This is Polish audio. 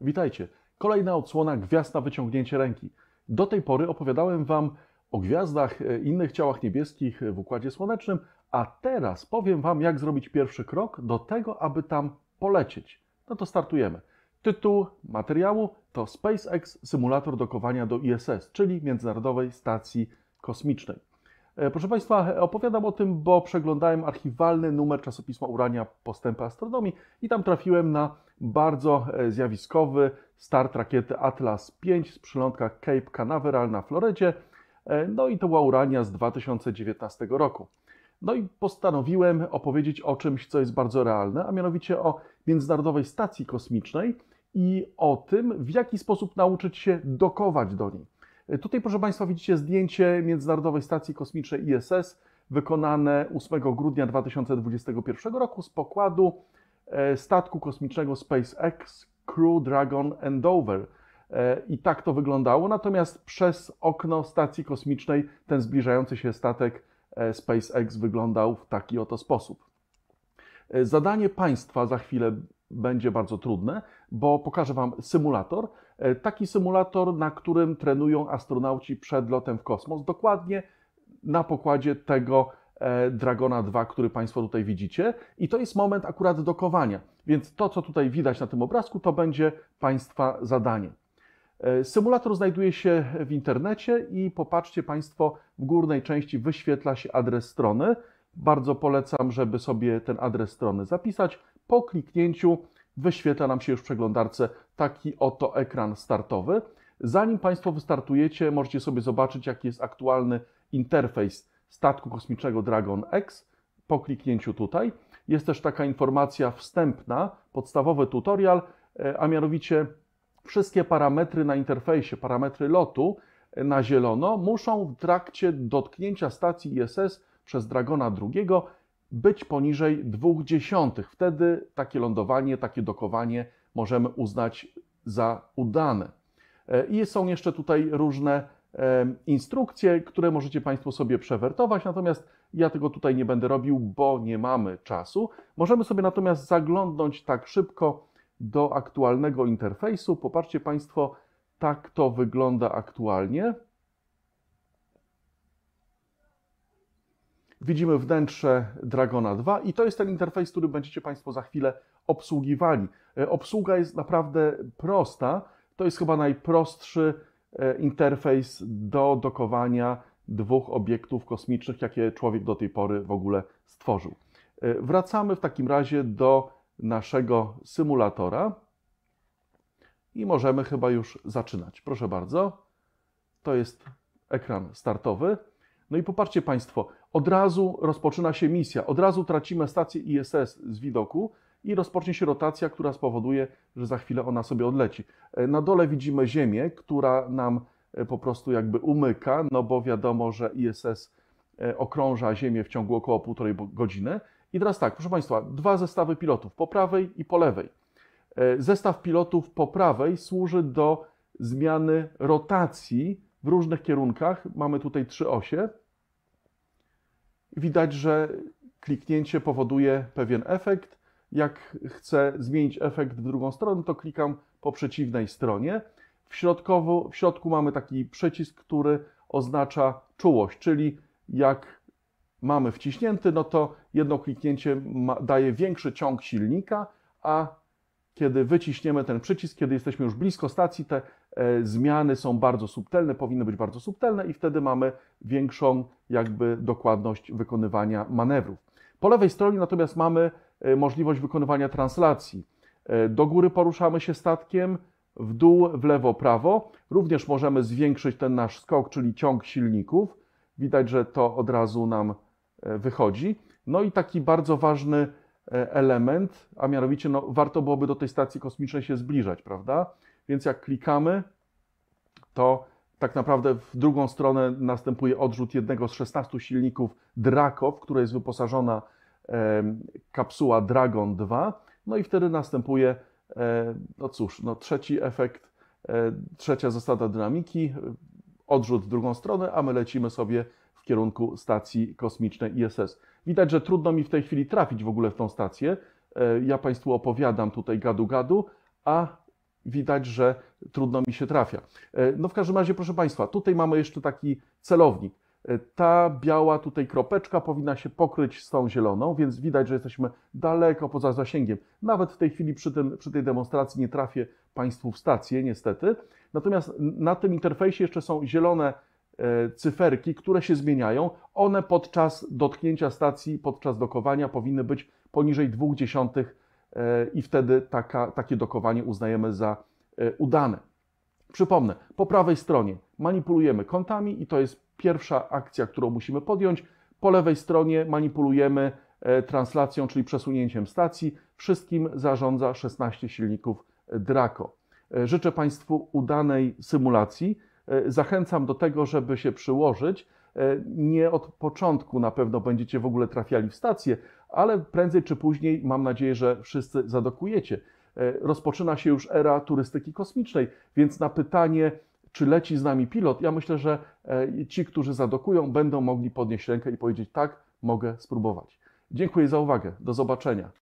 Witajcie. Kolejna odsłona gwiazda wyciągnięcie ręki. Do tej pory opowiadałem Wam o gwiazdach, e, innych ciałach niebieskich w Układzie Słonecznym, a teraz powiem Wam, jak zrobić pierwszy krok do tego, aby tam polecieć. No to startujemy. Tytuł materiału to SpaceX Symulator dokowania do ISS, czyli Międzynarodowej Stacji Kosmicznej. E, proszę Państwa, opowiadam o tym, bo przeglądałem archiwalny numer czasopisma Urania Postępy Astronomii i tam trafiłem na bardzo e, zjawiskowy start rakiety Atlas V z przylądka Cape Canaveral na Florydzie. E, no i to była Urania z 2019 roku. No i postanowiłem opowiedzieć o czymś, co jest bardzo realne, a mianowicie o Międzynarodowej Stacji Kosmicznej i o tym, w jaki sposób nauczyć się dokować do niej. Tutaj, proszę Państwa, widzicie zdjęcie Międzynarodowej Stacji Kosmicznej ISS wykonane 8 grudnia 2021 roku z pokładu e, statku kosmicznego SpaceX Crew Dragon Endover. E, I tak to wyglądało, natomiast przez okno stacji kosmicznej ten zbliżający się statek e, SpaceX wyglądał w taki oto sposób. Zadanie państwa za chwilę będzie bardzo trudne, bo pokażę Wam symulator. E, taki symulator, na którym trenują astronauci przed lotem w kosmos, dokładnie na pokładzie tego e, Dragona 2, który Państwo tutaj widzicie. I to jest moment akurat dokowania, więc to, co tutaj widać na tym obrazku, to będzie Państwa zadanie. E, symulator znajduje się w internecie i popatrzcie Państwo, w górnej części wyświetla się adres strony bardzo polecam, żeby sobie ten adres strony zapisać. Po kliknięciu wyświetla nam się już w przeglądarce taki oto ekran startowy. Zanim Państwo wystartujecie, możecie sobie zobaczyć, jaki jest aktualny interfejs statku kosmicznego Dragon X po kliknięciu tutaj. Jest też taka informacja wstępna, podstawowy tutorial, e, a mianowicie wszystkie parametry na interfejsie, parametry lotu e, na zielono muszą w trakcie dotknięcia stacji ISS przez Dragona II być poniżej 0,2. Wtedy takie lądowanie, takie dokowanie możemy uznać za udane. E, I są jeszcze tutaj różne e, instrukcje, które możecie Państwo sobie przewertować, natomiast ja tego tutaj nie będę robił, bo nie mamy czasu. Możemy sobie natomiast zaglądnąć tak szybko do aktualnego interfejsu. Popatrzcie Państwo, tak to wygląda aktualnie. widzimy wnętrze Dragona 2 i to jest ten interfejs, który będziecie Państwo za chwilę obsługiwali. E, obsługa jest naprawdę prosta. To jest chyba najprostszy e, interfejs do dokowania dwóch obiektów kosmicznych, jakie człowiek do tej pory w ogóle stworzył. E, wracamy w takim razie do naszego symulatora i możemy chyba już zaczynać. Proszę bardzo. To jest ekran startowy. No i popatrzcie Państwo, od razu rozpoczyna się misja, od razu tracimy stację ISS z widoku i rozpocznie się rotacja, która spowoduje, że za chwilę ona sobie odleci. E, na dole widzimy Ziemię, która nam e, po prostu jakby umyka, no bo wiadomo, że ISS e, okrąża Ziemię w ciągu około półtorej godziny. I teraz tak, proszę Państwa, dwa zestawy pilotów po prawej i po lewej. Zestaw pilotów po prawej służy do zmiany rotacji w różnych kierunkach. Mamy tutaj trzy osie widać, że kliknięcie powoduje pewien efekt. Jak chcę zmienić efekt w drugą stronę, to klikam po przeciwnej stronie. W, środkowo, w środku mamy taki przycisk, który oznacza czułość, czyli jak mamy wciśnięty, no to jedno kliknięcie ma, daje większy ciąg silnika, a kiedy wyciśniemy ten przycisk, kiedy jesteśmy już blisko stacji, te e, zmiany są bardzo subtelne, powinny być bardzo subtelne i wtedy mamy większą jakby dokładność wykonywania manewrów. Po lewej stronie natomiast mamy e, możliwość wykonywania translacji. E, do góry poruszamy się statkiem, w dół, w lewo, prawo. Również możemy zwiększyć ten nasz skok, czyli ciąg silników. Widać, że to od razu nam wychodzi. No i taki bardzo ważny E, element, a mianowicie no, warto byłoby do tej stacji kosmicznej się zbliżać, prawda? Więc jak klikamy, to tak naprawdę w drugą stronę następuje odrzut jednego z 16 silników Draco, w której jest wyposażona kapsuła Dragon 2. No i wtedy następuje, e, no cóż, no trzeci efekt, e, trzecia zasada dynamiki, odrzut w drugą stronę, a my lecimy sobie kierunku stacji kosmicznej ISS. Widać, że trudno mi w tej chwili trafić w ogóle w tą stację. E, ja Państwu opowiadam tutaj gadu-gadu, a widać, że trudno mi się trafia. E, no w każdym razie, proszę Państwa, tutaj mamy jeszcze taki celownik. E, ta biała tutaj kropeczka powinna się pokryć z tą zieloną, więc widać, że jesteśmy daleko poza zasięgiem. Nawet w tej chwili przy, tym, przy tej demonstracji nie trafię Państwu w stację, niestety. Natomiast na tym interfejsie jeszcze są zielone E, cyferki, które się zmieniają, one podczas dotknięcia stacji, podczas dokowania powinny być poniżej 0,2 e, i wtedy taka, takie dokowanie uznajemy za e, udane. Przypomnę, po prawej stronie manipulujemy kątami i to jest pierwsza akcja, którą musimy podjąć. Po lewej stronie manipulujemy translacją, czyli przesunięciem stacji. Wszystkim zarządza 16 silników Draco. Życzę Państwu udanej symulacji. E, zachęcam do tego, żeby się przyłożyć. E, nie od początku na pewno będziecie w ogóle trafiali w stację, ale prędzej czy później mam nadzieję, że wszyscy zadokujecie. E, rozpoczyna się już era turystyki kosmicznej, więc na pytanie, czy leci z nami pilot, ja myślę, że ci, którzy zadokują, będą mogli podnieść rękę i powiedzieć: Tak, mogę spróbować. Dziękuję za uwagę. Do zobaczenia.